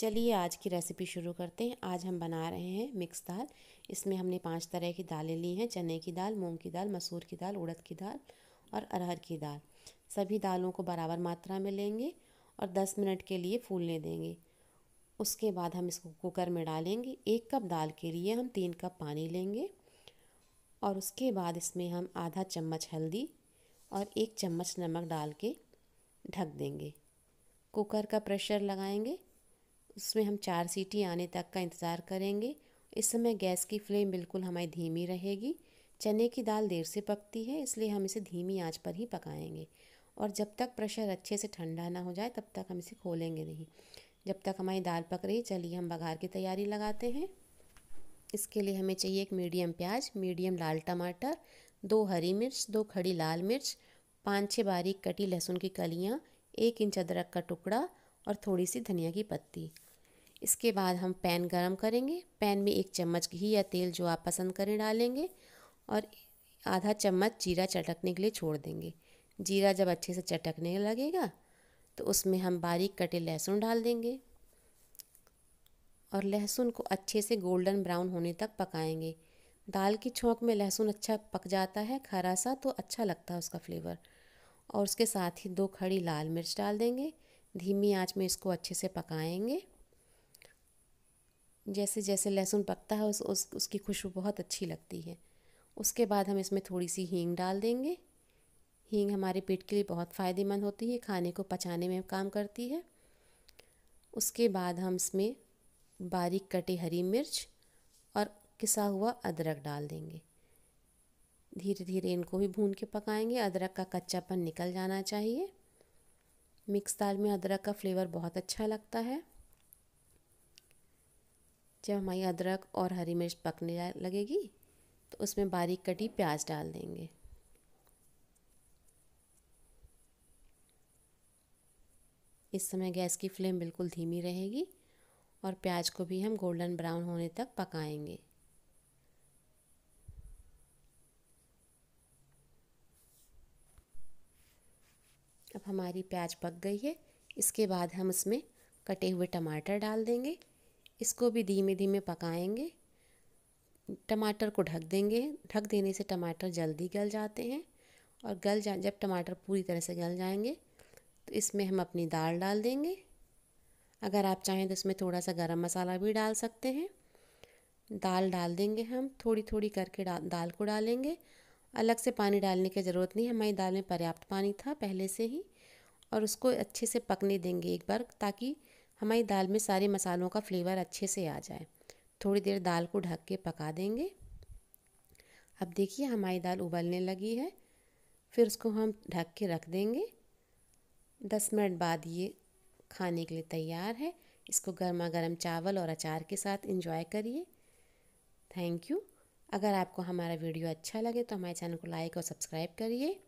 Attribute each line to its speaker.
Speaker 1: चलिए आज की रेसिपी शुरू करते हैं आज हम बना रहे हैं मिक्स दाल इसमें हमने पांच तरह की दालें ली हैं चने की दाल मूंग की दाल मसूर की दाल उड़द की दाल और अरहर की दाल सभी दालों को बराबर मात्रा में लेंगे और दस मिनट के लिए फूलने देंगे उसके बाद हम इसको कुकर में डालेंगे एक कप दाल के लिए हम तीन कप पानी लेंगे और उसके बाद इसमें हम आधा चम्मच हल्दी और एक चम्मच नमक डाल के ढक देंगे कुकर का प्रेशर लगाएंगे उसमें हम चार सीटी आने तक का इंतज़ार करेंगे इस समय गैस की फ्लेम बिल्कुल हमारी धीमी रहेगी चने की दाल देर से पकती है इसलिए हम इसे धीमी आंच पर ही पकाएंगे और जब तक प्रेशर अच्छे से ठंडा ना हो जाए तब तक हम इसे खोलेंगे नहीं जब तक हमारी दाल पक रही चलिए हम बघार की तैयारी लगाते हैं इसके लिए हमें चाहिए एक मीडियम प्याज मीडियम लाल टमाटर दो हरी मिर्च दो खड़ी लाल मिर्च पाँच छः बारीक कटी लहसुन की कलियाँ एक इंच अदरक का टुकड़ा और थोड़ी सी धनिया की पत्ती इसके बाद हम पैन गरम करेंगे पैन में एक चम्मच घी या तेल जो आप पसंद करें डालेंगे और आधा चम्मच जीरा चटकने के लिए छोड़ देंगे जीरा जब अच्छे से चटकने लगेगा तो उसमें हम बारीक कटे लहसुन डाल देंगे और लहसुन को अच्छे से गोल्डन ब्राउन होने तक पकाएंगे दाल की छोंक में लहसुन अच्छा पक जाता है खरा सा तो अच्छा लगता है उसका फ्लेवर और उसके साथ ही दो खड़ी लाल मिर्च डाल देंगे धीमी आंच में इसको अच्छे से पकाएंगे जैसे जैसे लहसुन पकता है उस, उस उसकी खुशबू बहुत अच्छी लगती है उसके बाद हम इसमें थोड़ी सी हींग डाल देंगे हींग हमारे पेट के लिए बहुत फ़ायदेमंद होती है खाने को पचाने में काम करती है उसके बाद हम इसमें बारीक कटे हरी मिर्च और किसा हुआ अदरक डाल देंगे धीरे धीरे इनको भी भून के पकाएंगे अदरक का कच्चापन निकल जाना चाहिए मिक्स दाल में अदरक का फ्लेवर बहुत अच्छा लगता है जब हमारी अदरक और हरी मिर्च पकने लगेगी तो उसमें बारीक कटी प्याज डाल देंगे इस समय गैस की फ्लेम बिल्कुल धीमी रहेगी और प्याज को भी हम गोल्डन ब्राउन होने तक पकाएंगे हमारी प्याज पक गई है इसके बाद हम उसमें कटे हुए टमाटर डाल देंगे इसको भी धीमे धीमे पकाएंगे टमाटर को ढक देंगे ढक देने से टमाटर जल्दी गल जाते हैं और गल जा जब टमाटर पूरी तरह से गल जाएंगे तो इसमें हम अपनी दाल डाल देंगे अगर आप चाहें तो इसमें थोड़ा सा गरम मसाला भी डाल सकते हैं दाल डाल देंगे हम थोड़ी थोड़ी करके डा, दाल को डालेंगे अलग से पानी डालने की ज़रूरत नहीं हमारी दाल में पर्याप्त पानी था पहले से ही और उसको अच्छे से पकने देंगे एक बार ताकि हमारी दाल में सारे मसालों का फ्लेवर अच्छे से आ जाए थोड़ी देर दाल को ढक के पका देंगे अब देखिए हमारी दाल उबलने लगी है फिर उसको हम ढक के रख देंगे दस मिनट बाद ये खाने के लिए तैयार है इसको गर्मा गर्म चावल और अचार के साथ इंजॉय करिए थैंक यू अगर आपको हमारा वीडियो अच्छा लगे तो हमारे चैनल को लाइक और सब्सक्राइब करिए